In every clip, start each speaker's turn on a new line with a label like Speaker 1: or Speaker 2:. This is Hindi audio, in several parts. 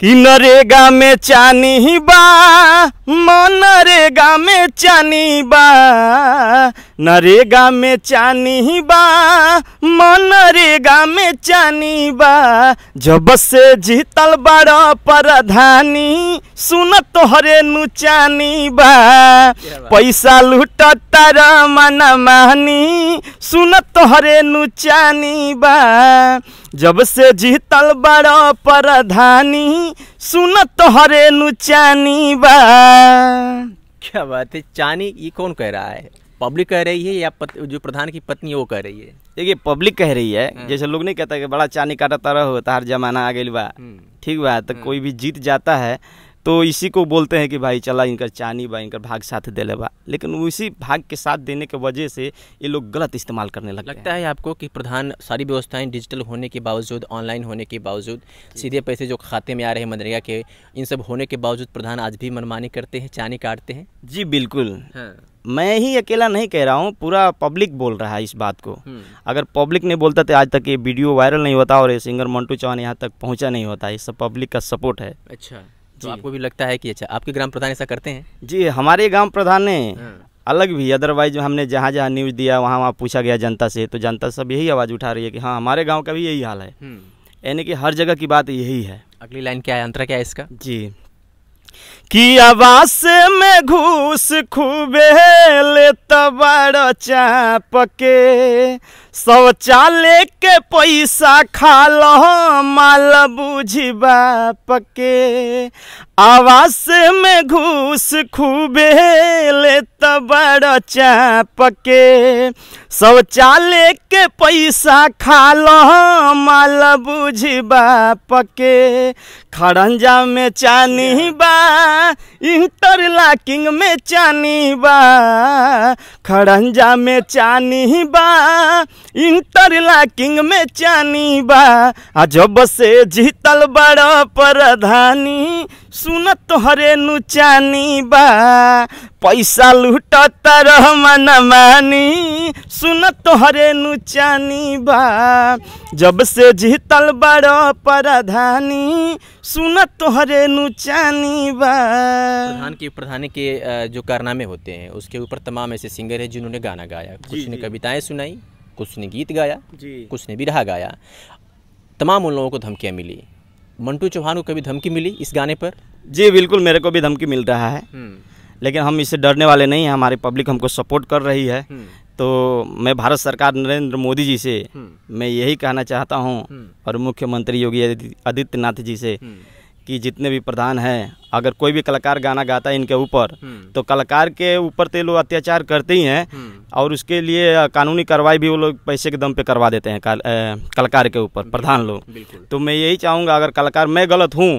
Speaker 1: कि नरेगा में चानी बा मनरेगा में चानी बा नरेगा में चानी बा मनरेगा में चानी बा जब से जीतल बड़ा प्रधानी सुन तोहरे नुचानी बा पैसा तार मन मानी सुन तोहरे नुचानी बा जब से जीतल बड़ो परधानी सुन तोहरे नुचानी बा
Speaker 2: क्या बात है चानी ये कौन कह रहा है पब्लिक कह रही है या
Speaker 3: पत, जो प्रधान की पत्नी वो कह रही है देखिए पब्लिक कह रही है हाँ। जैसे लोग नहीं कहता कि बड़ा चानी काटा तरह हो हर जमाना आ गई बा हम्म। ठीक बा तो हाँ। कोई भी जीत जाता है तो इसी को बोलते हैं कि भाई चला इनका चानी बा इनका भाग साथ दे ले बा लेकिन उसी भाग के साथ देने के वजह से ये लोग गलत इस्तेमाल करने लगते
Speaker 2: लगता है आपको कि प्रधान सारी व्यवस्थाएं डिजिटल होने के बावजूद ऑनलाइन होने के बावजूद सीधे पैसे जो खाते में आ रहे हैं मनरेगा के इन सब होने के बावजूद प्रधान आज भी मनमानी करते हैं चानी काटते हैं
Speaker 3: जी बिल्कुल हाँ। मैं ही अकेला नहीं कह रहा हूँ पूरा पब्लिक बोल रहा है इस बात को हम्म। अगर पब्लिक नहीं बोलता तो आज तक ये वीडियो वायरल नहीं होता और ये सिंगर मंटू चौहान यहाँ तक पहुँचा नहीं होता ये सब पब्लिक का सपोर्ट है
Speaker 2: अच्छा तो आपको भी लगता है कि अच्छा आपके ग्राम प्रधान ऐसा करते हैं
Speaker 3: जी हमारे ग्राम प्रधान ने हाँ। अलग भी अदरवाइज हमने जहाँ जहाँ न्यूज़ दिया वहाँ वहाँ पूछा गया जनता से तो जनता सब यही आवाज़ उठा रही है कि हाँ हमारे गाँव का भी यही हाल है हम्म। यानी कि हर जगह की बात यही है अगली लाइन क्या है अंतर क्या है इसका जी कि
Speaker 1: आवास में घूस खूबे ले तबड़ चाप के शौचालय के पैसा खा लो माल बुझ बाप के आवास में घूस खूबे लेता बड़ा चाप के शौचालय के पैसा खा लो माल बुझ बाप के खड़ंजा में चानी बा इंटरलॉकिंग में चानी बा खड़ंजा में चानी बा इंटरलॉकिंग में चानी बा आज जब से जीतल बड़ा प्रधानी सुन तोहरे नुचानी बा पैसा लुट तर मन मानी सुन तोहरे नुचानी बा जब से जीतल बड़ो प्रधानी सुन तोहरे नुचानी बा प्रधान
Speaker 2: की प्रधानी के जो कारनामे होते हैं उसके ऊपर तमाम ऐसे सिंगर हैं जिन्होंने गाना गाया कुछ ने कविताएं सुनाई कुछ ने गीत गाया कुछ ने बिरहा गाया तमाम उन लोगों को धमकियाँ मिली मंटू चौहान को कभी धमकी
Speaker 3: मिली इस गाने पर जी बिल्कुल मेरे को भी धमकी मिल रहा है हम्म। लेकिन हम इससे डरने वाले नहीं हैं हमारी पब्लिक हमको सपोर्ट कर रही है हम्म। तो मैं भारत सरकार नरेंद्र मोदी जी से हम्म। मैं यही कहना चाहता हूँ और मुख्यमंत्री योगी आदित्यनाथ जी से कि जितने भी प्रधान हैं अगर कोई भी कलाकार गाना गाता है इनके ऊपर हम्म। तो कलाकार के ऊपर तो लोग अत्याचार करते ही हैं हम्म। और उसके लिए कानूनी कार्रवाई भी वो लोग पैसे के दम पे करवा देते हैं कलाकार के ऊपर प्रधान लोग तो मैं यही चाहूँगा अगर कलाकार मैं गलत हूँ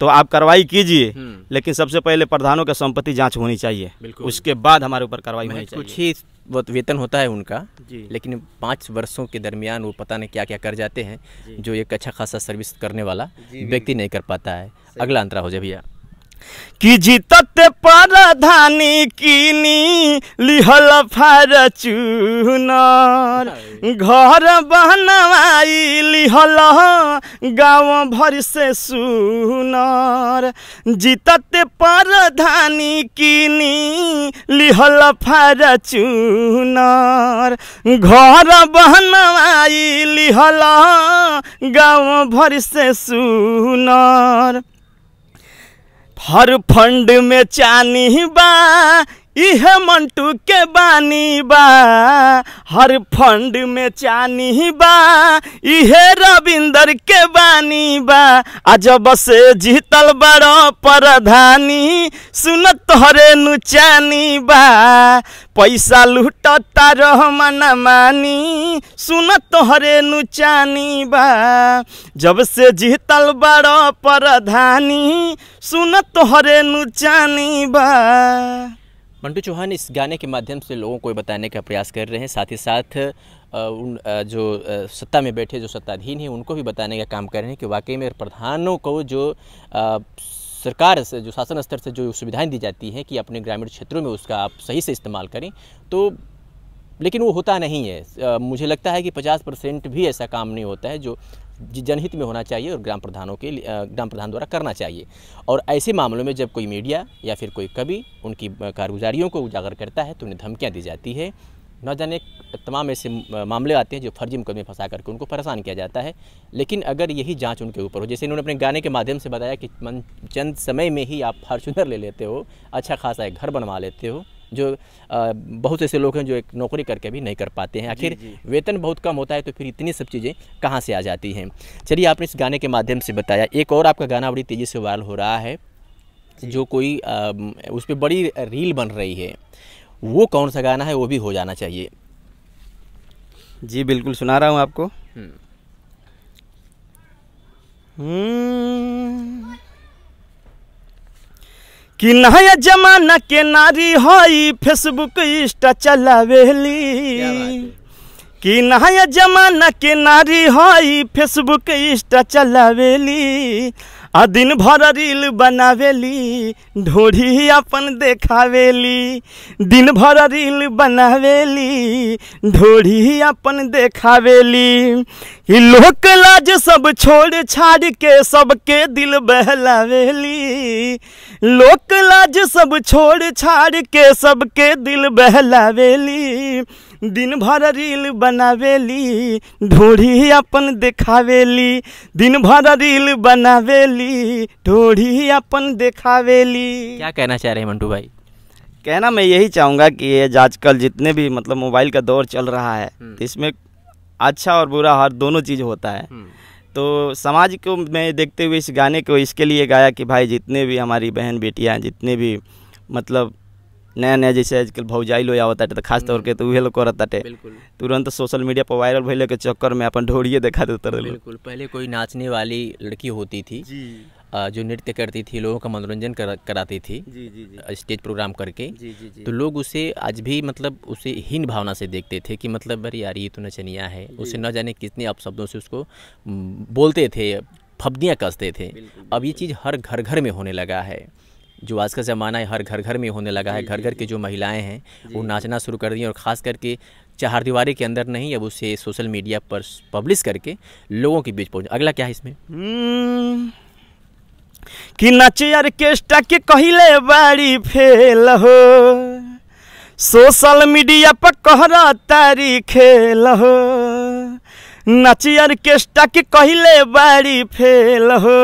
Speaker 3: तो आप कार्रवाई कीजिए हम्म। लेकिन सबसे पहले प्रधानों का संपत्ति जाँच होनी चाहिए उसके बाद हमारे ऊपर कार्रवाई होनी चाहिए कुछ ही वो वेतन होता है उनका लेकिन पाँच वर्षों के
Speaker 2: दरमियान वो पता नहीं क्या क्या कर जाते हैं जो एक अच्छा खासा सर्विस करने वाला व्यक्ति नहीं कर पाता है अगला अंतरा हो जाए भैया
Speaker 1: कि जीतत परधानी किनी लिहल फारचूनर घर बनवाई लिहल गाँव भर से सुनर जीतत परधानी किनी लिहल फारचूनर घर बनवाई लिहल गाँव भर से सुनर हर फंड में चानी बा इह मंटू के बानी बा हर फंड में चानी बा इह रविंदर के बानी बा अजब से जीतल बड़ो परधानी सुनत तोहरे नुचानी बा पैसा लूटता रह मन मानी सुन तोहरे नुचानी बा जब से जीतल बड़ो परधानी सुन तोहरे नुचानी बा मंटू चौहान
Speaker 2: इस गाने के माध्यम से लोगों को बताने का प्रयास कर रहे हैं साथ ही साथ उन जो सत्ता में बैठे जो सत्ताधीन हैं उनको भी बताने का काम कर रहे हैं कि वाकई में प्रधानों को जो सरकार से जो शासन स्तर से जो सुविधाएं दी जाती हैं कि अपने ग्रामीण क्षेत्रों में उसका आप सही से इस्तेमाल करें तो लेकिन वो होता नहीं है मुझे लगता है कि 50 परसेंट भी ऐसा काम नहीं होता है जो जनहित में होना चाहिए और ग्राम प्रधानों के ग्राम प्रधान द्वारा करना चाहिए और ऐसे मामलों में जब कोई मीडिया या फिर कोई कवि उनकी कारगुजारियों को उजागर करता है तो उन्हें धमकियाँ दी जाती है न जाने तमाम ऐसे मामले आते हैं जो फर्जी मुकदमे फंसा करके उनको परेशान किया जाता है लेकिन अगर यही जांच उनके ऊपर हो जैसे इन्होंने अपने गाने के माध्यम से बताया कि मन चंद समय में ही आप फार्चुनर ले लेते हो अच्छा खासा एक घर बनवा लेते हो जो बहुत ऐसे लोग हैं जो एक नौकरी करके भी नहीं कर पाते हैं आखिर वेतन बहुत कम होता है तो फिर इतनी सब चीज़ें कहाँ से आ जाती हैं चलिए आपने इस गाने के माध्यम से बताया एक और आपका गाना बड़ी तेज़ी से वायरल हो रहा है जो कोई उस पर बड़ी रील बन रही है वो कौन सा गाना है वो भी हो जाना चाहिए जी बिल्कुल सुना रहा हूँ
Speaker 1: आपको हम्म, हम्म। कि नया जमाना के नारी हई फेसबुक इंस्टा चलावेली कि नया जमाना के नारी हई फेसबुक इंस्टा चलावेली आ दिन भर रील बनावेली ढोढ़ी अपन देखावेली दिन भर रील बनावेली ढोढ़ी अपन देखावेली लोक लाज सब छोड़ छाड़ के सबके दिल बहलावेली लोक लाज सब छोड़ छाड़ के सबके दिल बहलावेली दिन भर रील बनावेली ढोढ़ी अपन देखावेली दिन भर रील बनावेली ढोढ़ी अपन देखावेली
Speaker 2: क्या कहना चाह रहे हैं मंटू भाई
Speaker 3: कहना मैं यही चाहूँगा कि ये आजकल जितने भी मतलब मोबाइल का दौर चल रहा है हम्म। तो इसमें अच्छा और बुरा हर दोनों चीज़ होता है हम्म। तो समाज को मैं देखते हुए इस गाने को इसके लिए गाया कि भाई जितने भी हमारी बहन बेटियाँ जितने भी मतलब नया नया जैसे आजकल भौजाई लोग आवत तो खास तौर के तो वह लोग करत ताटे तुरंत सोशल मीडिया पर वायरल भइले के चक्कर में अपन ढोड़िए देखा देते रहे
Speaker 2: बिल्कुल पहले कोई नाचने वाली लड़की होती थी जो नृत्य करती थी लोगों का मनोरंजन कर, कराती थी स्टेज प्रोग्राम करके जी जी जी तो लोग उसे आज भी मतलब उसे हीन भावना से देखते थे कि मतलब अरे यार ये तो नचनिया है उसे न जाने कितने अपशब्दों से उसको बोलते थे फब्दियाँ कसते थे अब ये चीज़ हर घर घर में होने लगा है जो आज का ज़माना है हर घर घर में होने लगा है घर घर की जो महिलाएं हैं वो नाचना शुरू कर दी और ख़ास करके चार दीवारी के अंदर नहीं अब उसे सोशल मीडिया पर पब्लिश करके लोगों के बीच पहुँच अगला क्या है इसमें
Speaker 1: हम्म, कि नाचे ऑर्केस्ट्रा के कहले बारी फेल हो सोशल मीडिया पर कहरा तारी खेल हो नाची ऑर्केस्ट्रा के कहले बारी फेल हो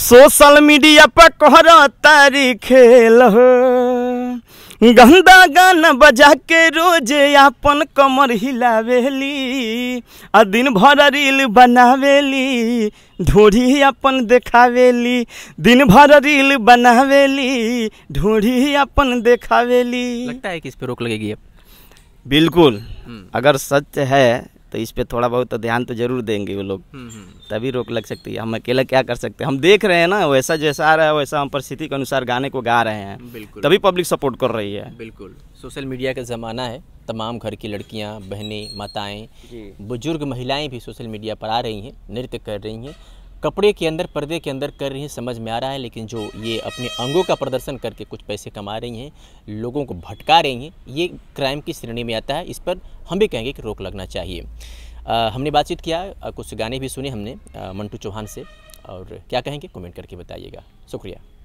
Speaker 1: सोशल मीडिया पर कोहरा तारी खेल गंदा गाना बजा के रोज अपन कमर हिलावेली आ दिन भर रील बनावेली ढूढ़ी अपन देखावेली दिन भर रील बनावेली ढोरी अपन देखावेली
Speaker 3: लगता है कि इस पर रोक लगेगी अब बिल्कुल हम्म। अगर सच है तो इस पर थोड़ा बहुत तो ध्यान तो जरूर देंगे वो लोग हम्म, हम्म। तभी रोक लग सकती है हम अकेला क्या कर सकते हैं हम देख रहे हैं ना वैसा जैसा आ रहा है वैसा हम परिस्थिति के अनुसार गाने को गा रहे हैं बिल्कुल तभी पब्लिक सपोर्ट कर रही है बिल्कुल सोशल मीडिया का ज़माना है तमाम घर की लड़कियां बहनें माताएं
Speaker 2: बुजुर्ग महिलाएं भी सोशल मीडिया पर आ रही हैं नृत्य कर रही हैं कपड़े के अंदर पर्दे के अंदर कर रही हैं समझ में आ रहा है लेकिन जो ये अपने अंगों का प्रदर्शन करके कुछ पैसे कमा रही हैं लोगों को भटका रही हैं ये क्राइम की श्रेणी में आता है इस पर हम भी कहेंगे कि रोक लगना चाहिए आ, हमने बातचीत किया कुछ गाने भी सुने हमने मंटू चौहान से और क्या कहेंगे कमेंट करके बताइएगा शुक्रिया